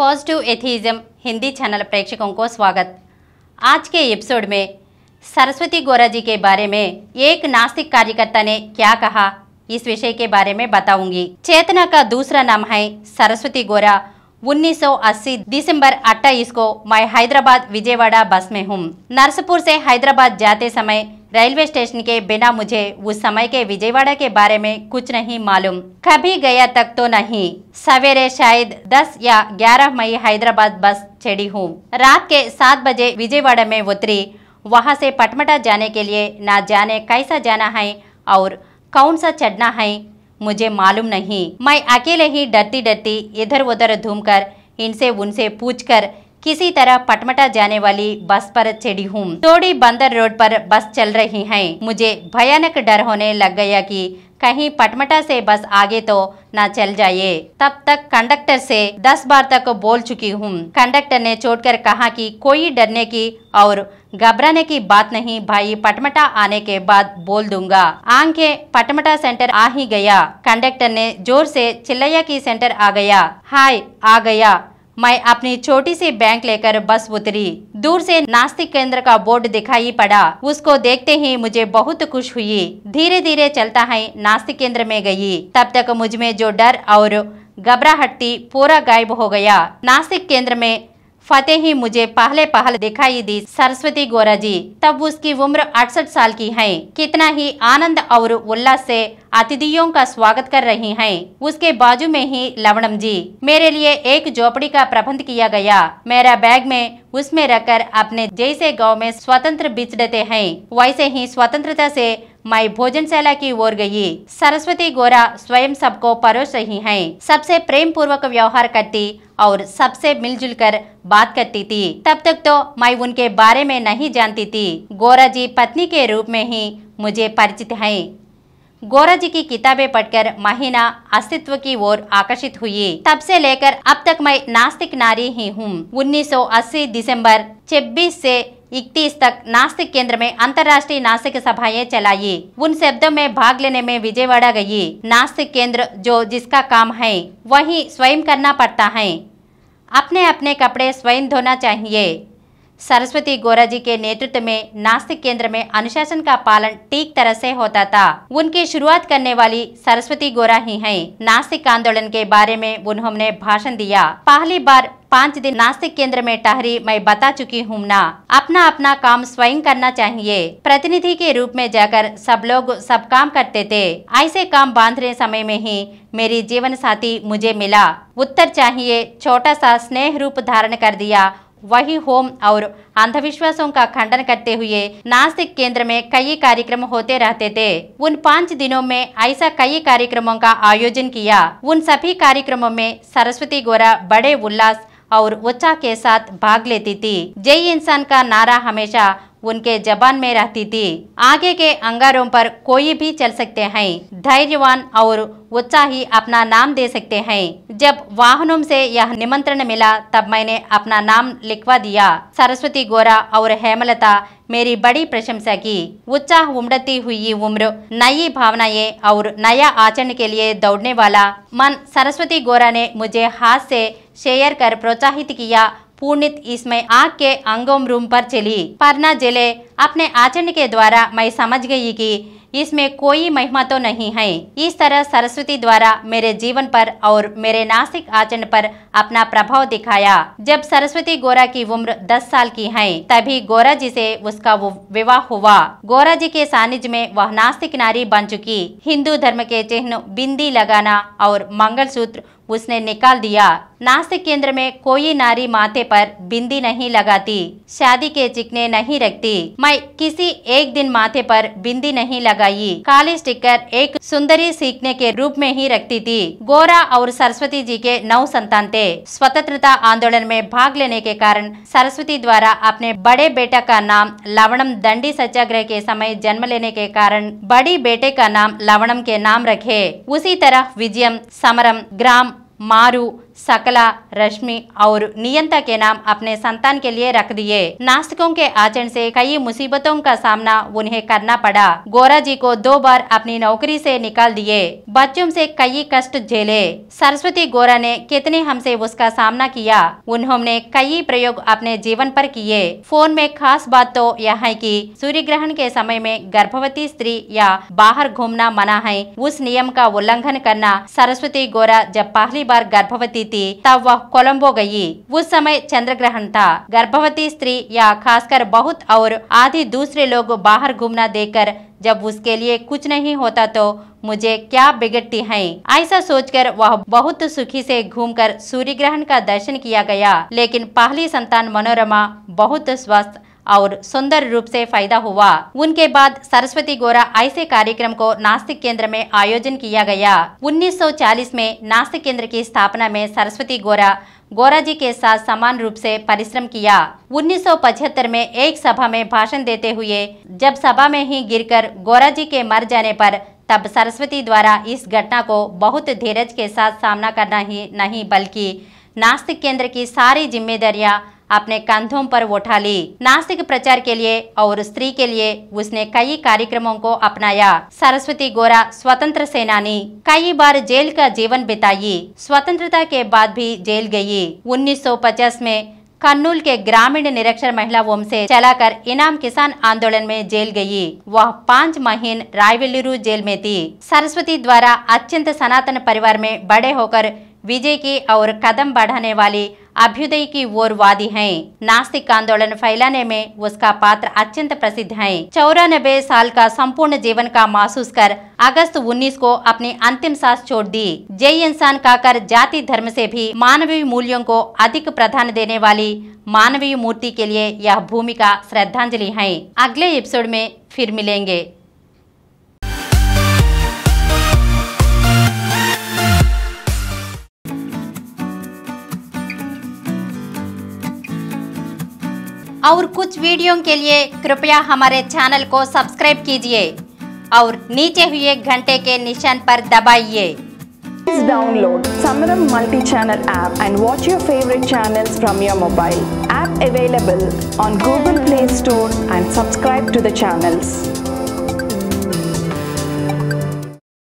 Positive atheism Hindi channel प्रेक्षकों को स्वागत आज के एपिसोड में सरस्वती गोरा जी के बारे में एक नास्तिक कार्यकर्ता ने क्या कहा इस विषय के बारे में बताऊंगी चेतना का दूसरा नाम है सरस्वती गोरा 1980 दिसंबर 28 को मैं हैदराबाद विजयवाड़ा बस में हूँ नरसपुर से हैदराबाद जाते समय रेलवे स्टेशन के बिना मुझे उस समय के विजयवाड़ा के बारे में कुछ नहीं मालूम कभी गया तक तो नहीं सवेरे शायद 10 या 11 मई हैदराबाद बस चढ़ी हूँ रात के सात बजे विजयवाड़ा में उतरी वहाँ से पटमटा जाने के लिए ना जाने कैसा जाना है और कौन सा चढ़ना है मुझे मालूम नहीं मैं अकेले ही डरती डरती इधर उधर घूम कर इनसे उनसे पूछ कर किसी तरह पटमटा जाने वाली बस पर चढ़ी हूँ थोड़ी बंदर रोड पर बस चल रही है मुझे भयानक डर होने लग गया कि कहीं पटमटा से बस आगे तो ना चल जाए तब तक कंडक्टर से दस बार तक बोल चुकी हूँ कंडक्टर ने चोट कर कहा कि कोई डरने की और घबराने की बात नहीं भाई पटमटा आने के बाद बोल दूंगा आंखें पटमटा सेंटर आ ही गया कंडक्टर ने जोर से चिल्लैया की सेंटर आ गया हाय आ गया मैं अपनी छोटी सी बैंक लेकर बस उतरी दूर से नास्तिक केंद्र का बोर्ड दिखाई पड़ा उसको देखते ही मुझे बहुत खुश हुई धीरे धीरे चलता है नास्तिक केंद्र में गई तब तक मुझ में जो डर और घबराहट थी पूरा गायब हो गया नास्तिक केंद्र में फतेह ही मुझे पहले पहल दिखाई दी सरस्वती गोरा जी तब उसकी उम्र अड़सठ साल की है कितना ही आनंद और उल्लास से अतिथियों का स्वागत कर रही हैं। उसके बाजू में ही लवणम जी मेरे लिए एक झोपड़ी का प्रबंध किया गया मेरा बैग में उसमें रखकर अपने जैसे गांव में स्वतंत्र बिछड़ते हैं वैसे ही स्वतंत्रता से मैं भोजनशाला की ओर गई सरस्वती गोरा स्वयं सबको परोस रही है सबसे प्रेम पूर्वक व्यवहार करती और सबसे मिलजुल कर बात करती थी तब तक तो मैं उनके बारे में नहीं जानती थी गोरा जी पत्नी के रूप में ही मुझे परिचित है गोरा जी की किताबें पढ़कर महीना अस्तित्व की ओर आकर्षित हुई तब से लेकर अब तक मैं नास्तिक नारी ही हूँ 1980 दिसंबर 26 से इकतीस तक नास्तिक केंद्र में अंतर्राष्ट्रीय नास्तिक सभाएं चलाई उन शब्दों में भाग लेने में विजयवाड़ा गई नास्तिक केंद्र जो जिसका काम है वही स्वयं करना पड़ता है अपने अपने कपड़े स्वयं धोना चाहिए सरस्वती गोराजी के नेतृत्व में नास्तिक केंद्र में अनुशासन का पालन ठीक तरह से होता था उनकी शुरुआत करने वाली सरस्वती गोरा ही हैं। नास्तिक आंदोलन के बारे में उन्होंने भाषण दिया पहली बार पाँच दिन नास्तिक केंद्र में ठहरी मैं बता चुकी हूँ ना अपना अपना काम स्वयं करना चाहिए प्रतिनिधि के रूप में जाकर सब लोग सब काम करते थे ऐसे काम बांधने समय में ही मेरी जीवन साथी मुझे मिला उत्तर चाहिए छोटा सा स्नेह रूप धारण कर दिया वही होम और अंधविश्वासों का खंडन करते हुए नासिक केंद्र में कई कार्यक्रम होते रहते थे उन पाँच दिनों में ऐसा कई कार्यक्रमों का आयोजन किया उन सभी कार्यक्रमों में सरस्वती गोरा बड़े उल्लास और उत्साह के साथ भाग लेती थी जय इंसान का नारा हमेशा उनके जबान में रहती थी आगे के अंगारों पर कोई भी चल सकते हैं धैर्यवान और उत्साही अपना नाम दे सकते हैं जब वाहनों से यह निमंत्रण मिला तब मैंने अपना नाम लिखवा दिया सरस्वती गोरा और हेमलता मेरी बड़ी प्रशंसा की उत्साह उमड़ती हुई उम्र नई भावनाएं और नया आचरण के लिए दौड़ने वाला मन सरस्वती गोरा ने मुझे हाथ से शेयर कर प्रोत्साहित किया पूर्णित इसमें आग के अंगोम रूम पर चली परना जले अपने आचरण के द्वारा मैं समझ गई कि इसमें कोई महिमा तो नहीं है इस तरह सरस्वती द्वारा मेरे जीवन पर और मेरे नासिक आचरण पर अपना प्रभाव दिखाया जब सरस्वती गोरा की उम्र 10 साल की है तभी गोरा जी से उसका विवाह हुआ गोरा जी के सानिध्य में वह नास्तिक नारी बन चुकी हिंदू धर्म के चिन्ह बिंदी लगाना और सूत्र उसने निकाल दिया नास्तिक केंद्र में कोई नारी माथे पर बिंदी नहीं लगाती शादी के चिकने नहीं रखती मैं किसी एक दिन माथे पर बिंदी नहीं लगाई काली स्टिकर एक सुंदरी सीखने के रूप में ही रखती थी गोरा और सरस्वती जी के नौ संतान थे स्वतंत्रता आंदोलन में भाग लेने के कारण सरस्वती द्वारा अपने बड़े बेटा का नाम लवणम दंडी सत्याग्रह के समय जन्म लेने के कारण बड़ी बेटे का नाम लवणम के नाम रखे उसी तरह विजयम समरम ग्राम Mário सकला रश्मि और नियंता के नाम अपने संतान के लिए रख दिए नास्तिकों के आचरण से कई मुसीबतों का सामना उन्हें करना पड़ा गोरा जी को दो बार अपनी नौकरी से निकाल दिए बच्चों से कई कष्ट झेले सरस्वती गोरा ने कितने हमसे उसका सामना किया उन्होंने कई प्रयोग अपने जीवन पर किए फोन में खास बात तो यह है की सूर्य ग्रहण के समय में गर्भवती स्त्री या बाहर घूमना मना है उस नियम का उल्लंघन करना सरस्वती गोरा जब पहली बार गर्भवती स्थिति तब वह कोलंबो गई उस समय चंद्र ग्रहण था गर्भवती स्त्री या खासकर बहुत और आधी दूसरे लोग बाहर घूमना देकर जब उसके लिए कुछ नहीं होता तो मुझे क्या बिगड़ती है ऐसा सोचकर वह बहुत सुखी से घूमकर सूर्य ग्रहण का दर्शन किया गया लेकिन पहली संतान मनोरमा बहुत स्वस्थ और सुंदर रूप से फायदा हुआ उनके बाद सरस्वती गोरा ऐसे कार्यक्रम को नास्तिक केंद्र में आयोजन किया गया 1940 में नास्तिक केंद्र की स्थापना में सरस्वती गोरा गोरा जी के साथ समान रूप से परिश्रम किया 1975 में एक सभा में भाषण देते हुए जब सभा में ही गिर गोरा जी के मर जाने पर तब सरस्वती द्वारा इस घटना को बहुत धीरज के साथ सामना करना ही नहीं बल्कि नास्तिक केंद्र की सारी जिम्मेदारियां अपने कंधों पर उठा ली नास्तिक प्रचार के लिए और स्त्री के लिए उसने कई कार्यक्रमों को अपनाया सरस्वती गोरा स्वतंत्र सेनानी कई बार जेल का जीवन बिताई स्वतंत्रता के बाद भी जेल गयी उन्नीस में कन्नूल के ग्रामीण निरक्षर महिला वोम से चलाकर इनाम किसान आंदोलन में जेल गई वह पांच महीन रायवेलूरू जेल में थी सरस्वती द्वारा अत्यंत सनातन परिवार में बड़े होकर विजय की और कदम बढ़ाने वाली अभ्युदय की ओर वादी है नास्तिक आंदोलन फैलाने में उसका पात्र अत्यंत प्रसिद्ध है चौरानबे साल का संपूर्ण जीवन का महसूस कर अगस्त 19 को अपनी अंतिम सांस छोड़ दी जय इंसान काकर जाति धर्म से भी मानवीय मूल्यों को अधिक प्रधान देने वाली मानवीय मूर्ति के लिए यह भूमिका श्रद्धांजलि है अगले एपिसोड में फिर मिलेंगे और कुछ वीडियो के लिए कृपया हमारे चैनल को सब्सक्राइब कीजिए और नीचे हुए घंटे के निशान पर दबाइए Please download Samaram multi-channel app and watch your favorite channels from your mobile. App available on Google Play Store and subscribe to the channels.